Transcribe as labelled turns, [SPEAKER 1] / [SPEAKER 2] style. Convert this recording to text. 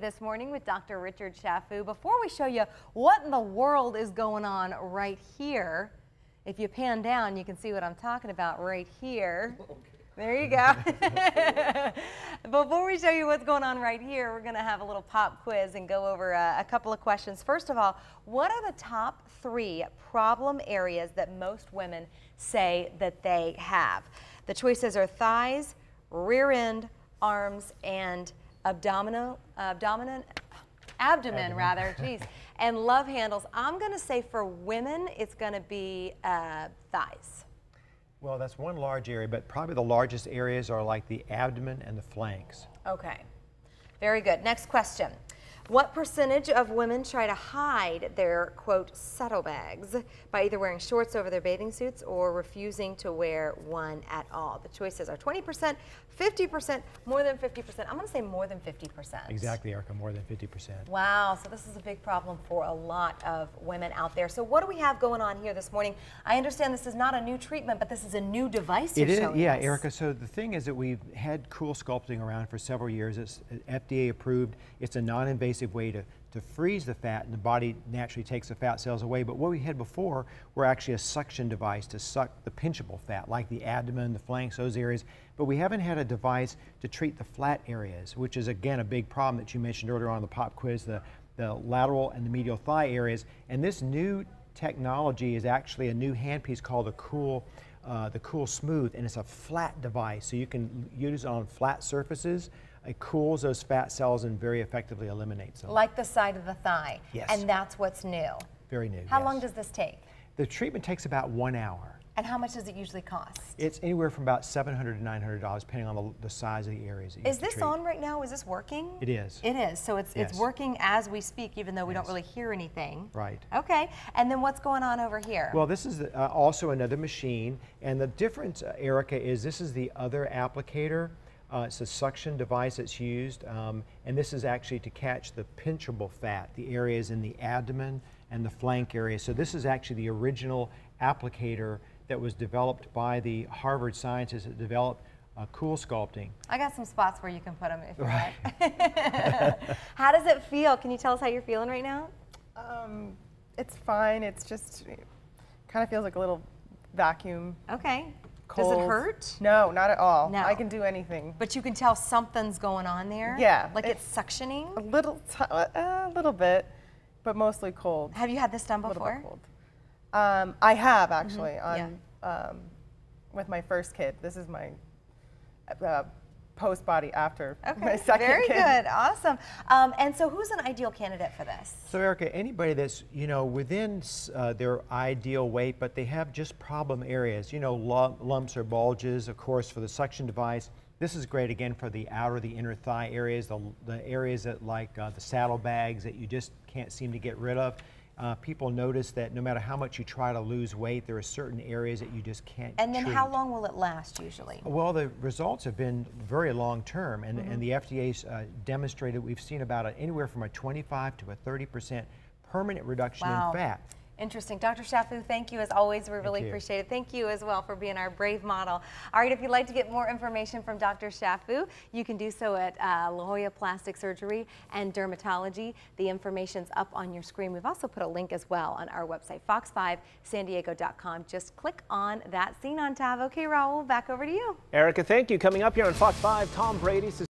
[SPEAKER 1] this morning with Dr. Richard Shafu. Before we show you what in the world is going on right here, if you pan down, you can see what I'm talking about right here. Okay. There you go. Before we show you what's going on right here, we're going to have a little pop quiz and go over a, uh, a couple of questions. First of all, what are the top three problem areas that most women say that they have? The choices are thighs, rear end, arms, and abdominal, abdominal, abdomen, abdomen. rather, geez, and love handles. I'm going to say for women, it's going to be uh, thighs.
[SPEAKER 2] Well, that's one large area, but probably the largest areas are like the abdomen and the flanks.
[SPEAKER 1] Okay. Very good. Next question. What percentage of women try to hide their, quote, saddlebags by either wearing shorts over their bathing suits or refusing to wear one at all? The choices are 20%, 50%, more than 50%. I'm going to say more than 50%. Exactly,
[SPEAKER 2] Erica, more than 50%.
[SPEAKER 1] Wow, so this is a big problem for a lot of women out there. So what do we have going on here this morning? I understand this is not a new treatment, but this is a new device It is, yeah, us. Erica.
[SPEAKER 2] So the thing is that we've had cool sculpting around for several years. It's uh, FDA approved. It's a non-invasive invasive way to, to freeze the fat and the body naturally takes the fat cells away. But what we had before were actually a suction device to suck the pinchable fat, like the abdomen, the flanks, those areas. But we haven't had a device to treat the flat areas, which is again a big problem that you mentioned earlier on the pop quiz, the, the lateral and the medial thigh areas. And this new technology is actually a new handpiece called the Cool uh, the Cool Smooth, and it's a flat device, so you can use it on flat surfaces it cools those fat cells and very effectively eliminates them. Like
[SPEAKER 1] the side of the thigh. Yes. And that's what's new. Very new. How yes. long does this take?
[SPEAKER 2] The treatment takes about one hour.
[SPEAKER 1] And how much does it usually cost?
[SPEAKER 2] It's anywhere from about $700 to $900, depending on the, the size of the areas. is this treat. on
[SPEAKER 1] right now? Is this working? It is. It is. So it's, yes. it's working as we speak, even though we yes. don't really hear anything. Right. Okay. And then what's going on over here? Well,
[SPEAKER 2] this is uh, also another machine. And the difference, uh, Erica, is this is the other applicator. Uh, it's a suction device that's used, um, and this is actually to catch the pinchable fat, the areas in the abdomen and the flank area. So this is actually the original applicator that was developed by the Harvard scientists that developed uh, cool sculpting.
[SPEAKER 1] I got some spots where you can put them if you right. how does it feel? Can you tell us how you're feeling right now? Um, it's fine. It's just it kind of feels like a little vacuum. Okay
[SPEAKER 2] cold. Does it hurt?
[SPEAKER 1] No, not at all. No. I can do anything. But you can tell something's going on there? Yeah. Like it's, it's suctioning? A little, uh, a little bit, but mostly cold. Have you had this done before? A little bit cold. Um, I have mm-hmm. actually mm -hmm. on, yeah. um, with my first kid. This is my
[SPEAKER 2] uh, post body after okay. my second Very kid. good,
[SPEAKER 1] awesome. Um, and so, who's an ideal candidate for this?
[SPEAKER 2] So, Erica, anybody that's you know within uh, their ideal weight, but they have just problem areas, you know, lumps or bulges, of course, for the suction device. This is great again for the outer, the inner thigh areas, the, the areas that like uh, the saddle bags that you just can't seem to get rid of. Uh, people notice that no matter how much you try to lose weight, there are certain areas that you just can't. And then, treat. how
[SPEAKER 1] long will it last usually? Well,
[SPEAKER 2] the results have been very long term, and, mm -hmm. and the FDA's uh, demonstrated we've seen about a, anywhere from a 25 to a 30 percent permanent reduction wow. in fat.
[SPEAKER 1] Interesting. Dr. Shafu, thank you as always. We really appreciate it. Thank you as well for being our brave model. All right, if you'd like to get more information from Dr. Shafu, you can do so at uh, La Jolla Plastic Surgery and Dermatology. The information's up on your screen. We've also put a link as well on our website, fox5sandiego.com. Just click on that scene on tab. Okay, Raul, back over to you.
[SPEAKER 2] Erica, thank you. Coming up here on Fox 5, Tom Brady.